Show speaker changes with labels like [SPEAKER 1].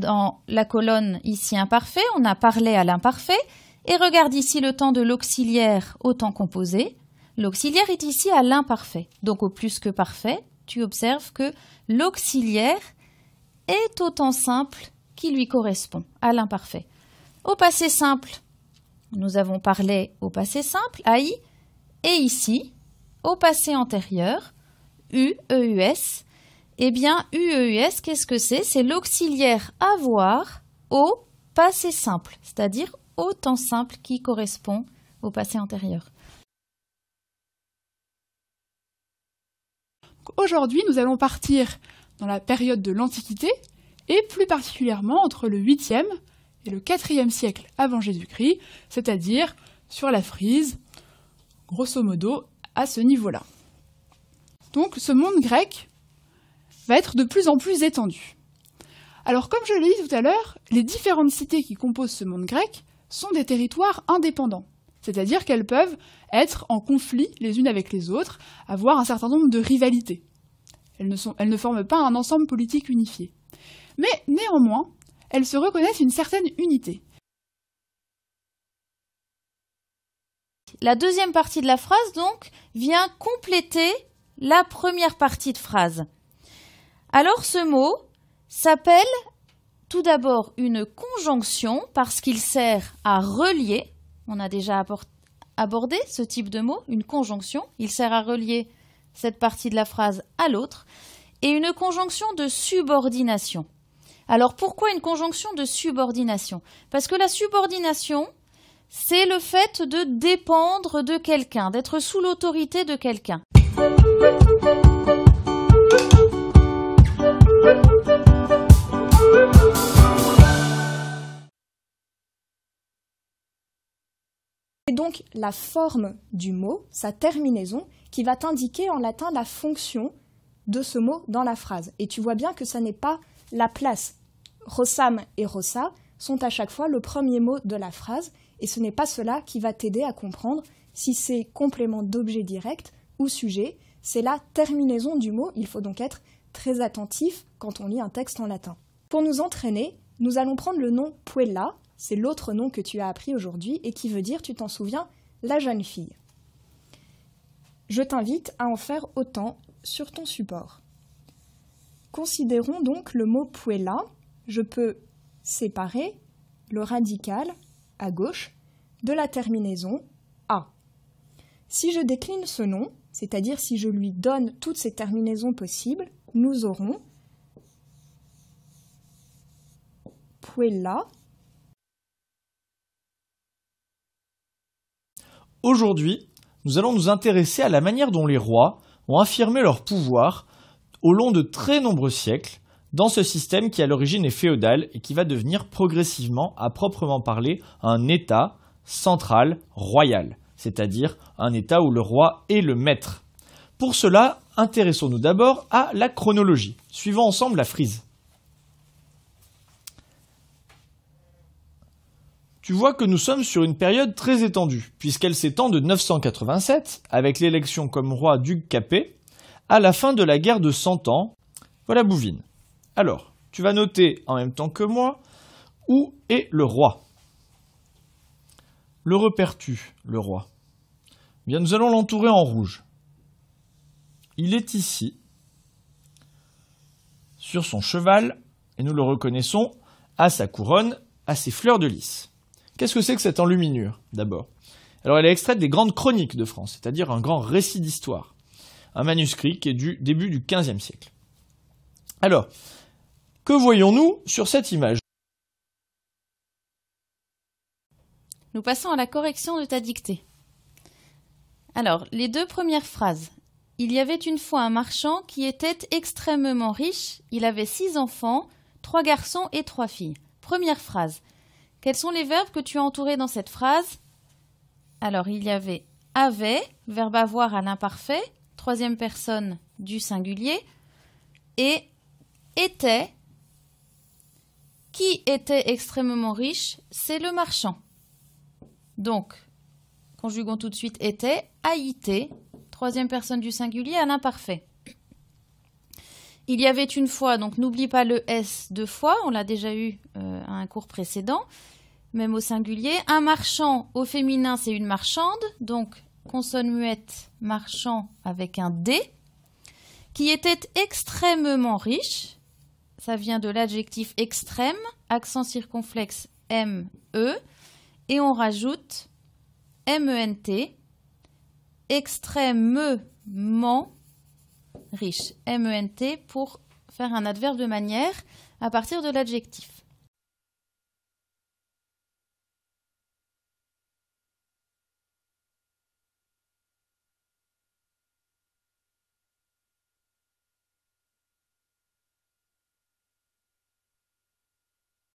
[SPEAKER 1] dans la colonne ici imparfait, on a parlé à l'imparfait, et regarde ici le temps de l'auxiliaire au temps composé. L'auxiliaire est ici à l'imparfait, donc au plus que parfait, tu observes que l'auxiliaire est au temps simple qui lui correspond, à l'imparfait. Au passé simple, nous avons parlé au passé simple, AI, et ici, au passé antérieur, U, e s eh bien, UEUS, qu'est-ce que c'est C'est l'auxiliaire avoir au passé simple, c'est-à-dire au temps simple qui correspond au passé antérieur.
[SPEAKER 2] Aujourd'hui, nous allons partir dans la période de l'Antiquité, et plus particulièrement entre le 8e et le 4e siècle avant Jésus-Christ, c'est-à-dire sur la frise, grosso modo à ce niveau-là. Donc ce monde grec va être de plus en plus étendue. Alors comme je l'ai dit tout à l'heure, les différentes cités qui composent ce monde grec sont des territoires indépendants, c'est-à-dire qu'elles peuvent être en conflit les unes avec les autres, avoir un certain nombre de rivalités. Elles ne, elles ne forment pas un ensemble politique unifié. Mais néanmoins, elles se reconnaissent une certaine unité.
[SPEAKER 1] La deuxième partie de la phrase, donc, vient compléter la première partie de phrase. Alors ce mot s'appelle tout d'abord une conjonction parce qu'il sert à relier. On a déjà abordé ce type de mot, une conjonction. Il sert à relier cette partie de la phrase à l'autre. Et une conjonction de subordination. Alors pourquoi une conjonction de subordination Parce que la subordination, c'est le fait de dépendre de quelqu'un, d'être sous l'autorité de quelqu'un.
[SPEAKER 3] C'est donc la forme du mot, sa terminaison, qui va t'indiquer en latin la fonction de ce mot dans la phrase. Et tu vois bien que ça n'est pas la place. Rossam et Rossa sont à chaque fois le premier mot de la phrase, et ce n'est pas cela qui va t'aider à comprendre si c'est complément d'objet direct ou sujet, c'est la terminaison du mot, il faut donc être très attentif quand on lit un texte en latin. Pour nous entraîner, nous allons prendre le nom puella, c'est l'autre nom que tu as appris aujourd'hui et qui veut dire, tu t'en souviens, la jeune fille. Je t'invite à en faire autant sur ton support. Considérons donc le mot puella. Je peux séparer le radical à gauche de la terminaison a. Si je décline ce nom, c'est-à-dire si je lui donne toutes ces terminaisons possibles, nous aurons puella
[SPEAKER 4] Aujourd'hui, nous allons nous intéresser à la manière dont les rois ont affirmé leur pouvoir au long de très nombreux siècles dans ce système qui à l'origine est féodal et qui va devenir progressivement, à proprement parler, un État central royal, c'est-à-dire un État où le roi est le maître. Pour cela, intéressons-nous d'abord à la chronologie. Suivons ensemble la frise. tu vois que nous sommes sur une période très étendue, puisqu'elle s'étend de 987, avec l'élection comme roi d'Hugues Capet, à la fin de la guerre de Cent Ans. Voilà Bouvines. Alors, tu vas noter en même temps que moi où est le roi. Le repères-tu, le roi Bien, nous allons l'entourer en rouge. Il est ici, sur son cheval, et nous le reconnaissons à sa couronne, à ses fleurs de lys. Qu'est-ce que c'est que cette enluminure, d'abord Alors, elle est extraite des grandes chroniques de France, c'est-à-dire un grand récit d'histoire, un manuscrit qui est du début du XVe siècle. Alors, que voyons-nous sur cette image
[SPEAKER 1] Nous passons à la correction de ta dictée. Alors, les deux premières phrases. Il y avait une fois un marchand qui était extrêmement riche. Il avait six enfants, trois garçons et trois filles. Première phrase. Quels sont les verbes que tu as entourés dans cette phrase Alors, il y avait avait, verbe avoir à l'imparfait, troisième personne du singulier, et était, qui était extrêmement riche, c'est le marchand. Donc, conjuguons tout de suite était, haïté, troisième personne du singulier à l'imparfait. Il y avait une fois, donc n'oublie pas le S deux fois, on l'a déjà eu euh, un cours précédent, même au singulier. Un marchand au féminin, c'est une marchande, donc consonne muette, marchand avec un D, qui était extrêmement riche. Ça vient de l'adjectif extrême, accent circonflexe M-E, et on rajoute M-E-N-T, extrêmement riche, M-E-N-T, pour faire un adverbe de manière à partir de l'adjectif.